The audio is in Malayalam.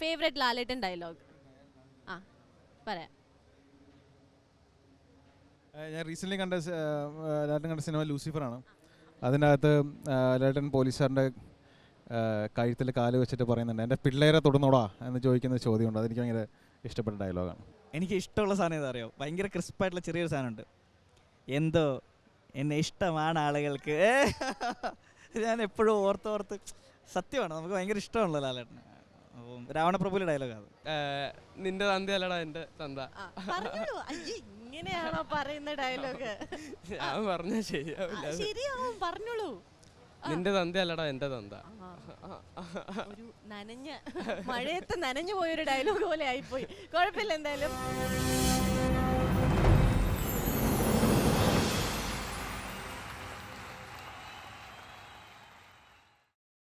ഫേവറേറ്റ് ലാലേട്ടൻ ഡയലോഗ് ആ പറയാം ഞാൻ റീസെൻ്റ്ലി കണ്ട ലാലേട്ടൻ കണ്ട സിനിമ ആണ് അതിനകത്ത് ലാലേട്ടൻ പോലീസുകാരൻ്റെ കഴുത്തിൽ കാല് വെച്ചിട്ട് പറയുന്നുണ്ട് എൻ്റെ പിള്ളേരെ തുടർന്നോടാ എന്ന് ചോദിക്കുന്ന ഉണ്ട് അതെനിക്ക് ഭയങ്കര ഇഷ്ടപ്പെട്ട ഡയലോഗാണ് എനിക്ക് ഇഷ്ടമുള്ള സാധനം ഏതറിയോ ഭയങ്കര ക്രിസ്പായിട്ടുള്ള ചെറിയൊരു സാധനമുണ്ട് എന്തോ എന്നെ ഇഷ്ടമാണ് ആളുകൾക്ക് ഞാൻ എപ്പോഴും ഓർത്തോർത്ത് സത്യമാണ് നമുക്ക് ഭയങ്കര ഇഷ്ടമാണല്ലോ ലാലേട്ടനെ രാവണപ്രഭുവിലെ ഡയലോഗ് അത് നിന്റെ തന്ത അല്ലടാ എന്റെ തന്ത ഇങ്ങനെയാണോ പറയുന്ന ഡയലോഗ് ഞാൻ പറഞ്ഞ ശരിയാവും പറഞ്ഞോളൂ നിന്റെ തന്ത അല്ലടാ എന്റെ തന്ത ഒരു നനഞ്ഞ മഴയത്ത് നനഞ്ഞു പോയൊരു ഡയലോഗ് പോലെ ആയിപ്പോയി കുഴപ്പമില്ല എന്തായാലും